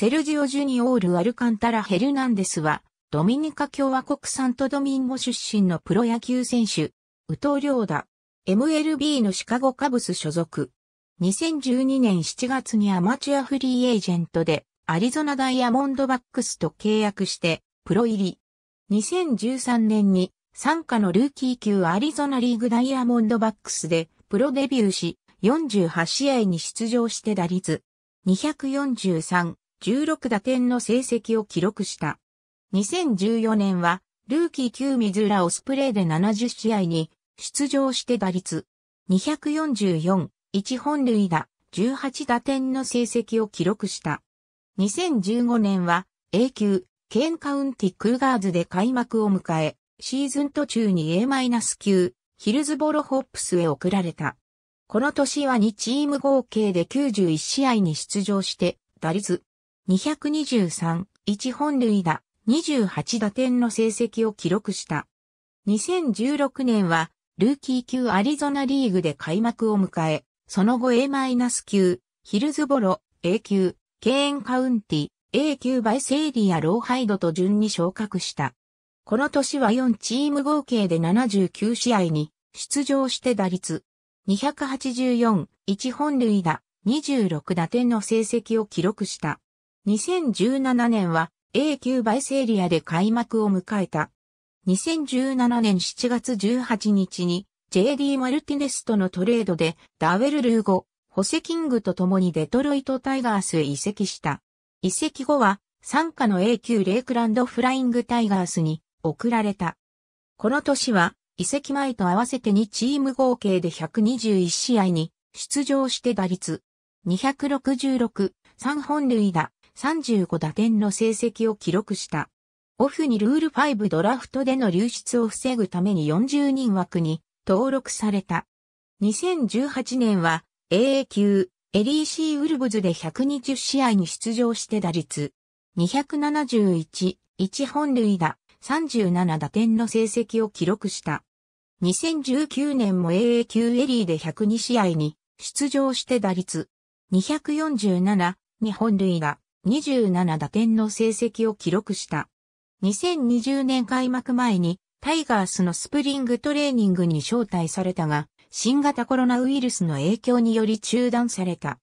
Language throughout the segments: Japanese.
セルジオ・ジュニオール・アルカンタラ・ヘルナンデスは、ドミニカ共和国サントドミンゴ出身のプロ野球選手、ウトリョーダ、MLB のシカゴカブス所属。2012年7月にアマチュアフリーエージェントで、アリゾナダイヤモンドバックスと契約して、プロ入り。2013年に、参加のルーキー級アリゾナリーグダイヤモンドバックスで、プロデビューし、48試合に出場して打率、243、16打点の成績を記録した。2014年は、ルーキー旧水浦オスプレイで70試合に出場して打率244、1本塁打、18打点の成績を記録した。2015年は A 級、ケンカウンティクーガーズで開幕を迎え、シーズン途中に A- 級、ヒルズボロホップスへ送られた。この年は2チーム合計で91試合に出場して、打率223、1本塁打、28打点の成績を記録した。2016年は、ルーキー級アリゾナリーグで開幕を迎え、その後 A- 9ヒルズボロ、A 級、ケーンカウンティ、A 級バイセーリア・ローハイドと順に昇格した。この年は4チーム合計で79試合に出場して打率284、1本塁打、26打点の成績を記録した。2017年は A 級バイセリアで開幕を迎えた。2017年7月18日に JD マルティネスとのトレードでダウェルルーゴ、ホセキングと共にデトロイトタイガースへ移籍した。移籍後は参加の A 級レイクランドフライングタイガースに送られた。この年は移籍前と合わせて2チーム合計で121試合に出場して打率266、3本塁打、35打点の成績を記録した。オフにルール5ドラフトでの流出を防ぐために40人枠に登録された。2018年は AA 級エリーシーウルブズで120試合に出場して打率271、1本塁打、37打点の成績を記録した。2019年も AA 級エリーで102試合に出場して打率247、2本塁打、27打点の成績を記録した。2020年開幕前にタイガースのスプリングトレーニングに招待されたが、新型コロナウイルスの影響により中断された。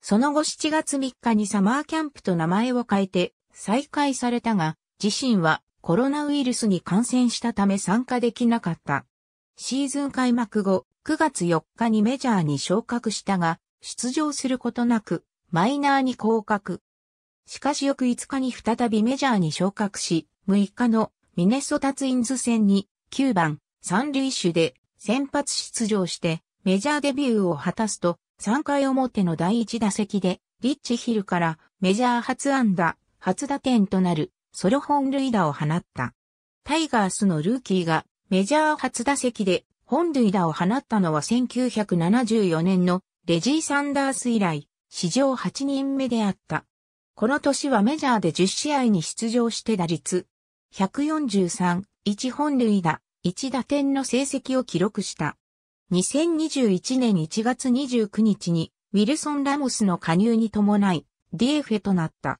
その後7月3日にサマーキャンプと名前を変えて再開されたが、自身はコロナウイルスに感染したため参加できなかった。シーズン開幕後、9月4日にメジャーに昇格したが、出場することなく、マイナーに降格。しかし翌5日に再びメジャーに昇格し、6日のミネソタツインズ戦に9番三塁手で先発出場してメジャーデビューを果たすと3回表の第1打席でリッチヒルからメジャー初安打、初打点となるソロ本塁打を放った。タイガースのルーキーがメジャー初打席で本塁打を放ったのは1974年のレジー・サンダース以来史上8人目であった。この年はメジャーで10試合に出場して打率143、1本塁打、1打点の成績を記録した。2021年1月29日にウィルソン・ラモスの加入に伴いディエフェとなった。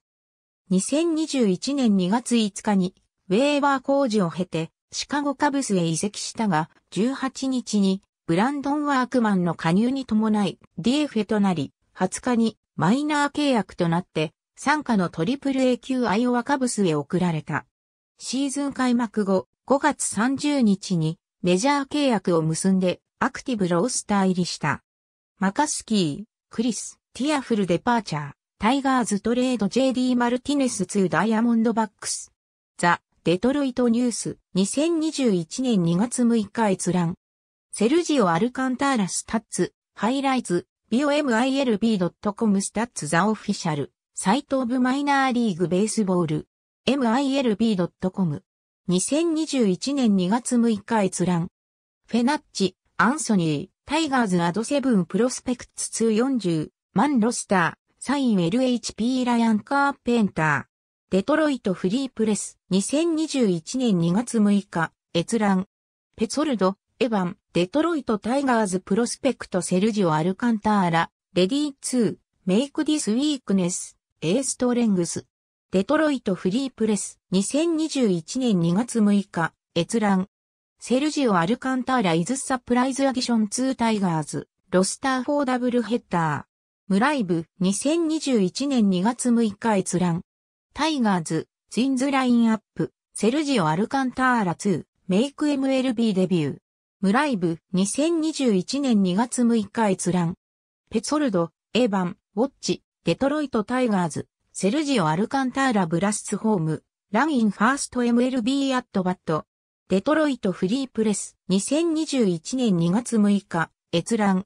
2021年2月5日にウェーバー工事を経てシカゴカブスへ移籍したが18日にブランドン・ワークマンの加入に伴いディエフェとなり20日にマイナー契約となって参加の AAA 級アイオワカブスへ送られた。シーズン開幕後、5月30日にメジャー契約を結んでアクティブロースター入りした。マカスキー、クリス、ティアフルデパーチャー、タイガーズトレード JD マルティネス2ダイヤモンドバックス。ザ・デトロイトニュース2021年2月6日閲覧。セルジオ・アルカンターラスタッツ、ハイライツ、BOMILB.com スタッツザ・オフィシャル。サイトオブマイナーリーグベースボール、milb.com。2021年2月6日閲覧。フェナッチ、アンソニー、タイガーズアドセブンプロスペクツ240、マンロスター、サイン LHP ライアンカーペンター。デトロイトフリープレス、2021年2月6日、閲覧。ペツォルド、エヴァン、デトロイトタイガーズプロスペクトセルジオアルカンターラ、レディー2、メイクディスウィークネス。エーストレングス。デトロイトフリープレス、2021年2月6日、閲覧。セルジオ・アルカンターラ・イズ・サプライズ・アディション 2・ タイガーズ、ロスター・フォーダブル・ヘッダー。ムライブ、2021年2月6日閲覧。タイガーズ、ツインズ・ラインアップ、セルジオ・アルカンターラ2、メイク MLB デビュー。ムライブ、2021年2月6日閲覧。ペツォルド、エァン・ウォッチ。デトロイトタイガーズ、セルジオ・アルカンターラ・ブラスツ・ホーム、ランインファースト MLB アットバット、デトロイトフリープレス、2021年2月6日、閲覧。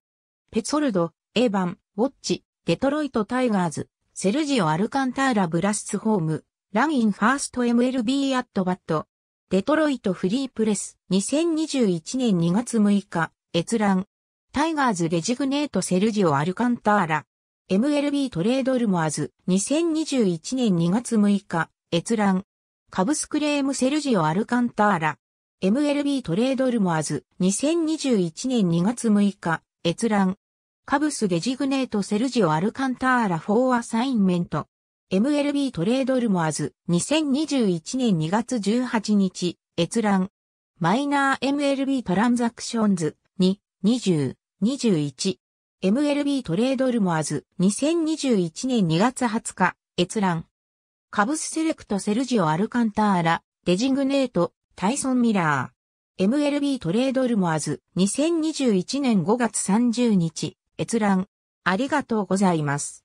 ペツォルド、エヴァン、ウォッチ、デトロイトタイガーズ、セルジオ・アルカンターラ・ブラスツ・ホーム、ランインファースト MLB アットバット、デトロイトフリープレス、2021年2月6日、閲覧。タイガーズレジグネートセルジオ・アルカンターラ。MLB トレードルモアズ、2021年2月6日、閲覧。カブスクレームセルジオ・アルカンターラ。MLB トレードルモアズ、2021年2月6日、閲覧。カブスデジグネートセルジオ・アルカンターラフォーアサインメント。MLB トレードルモアズ、2021年2月18日、閲覧。マイナー MLB トランザクションズ、2、20、21。MLB トレードルモアズ、2021年2月20日、閲覧。カブスセレクトセルジオ・アルカンターラ、デジングネート、タイソン・ミラー。MLB トレードルモアズ、2021年5月30日、閲覧。ありがとうございます。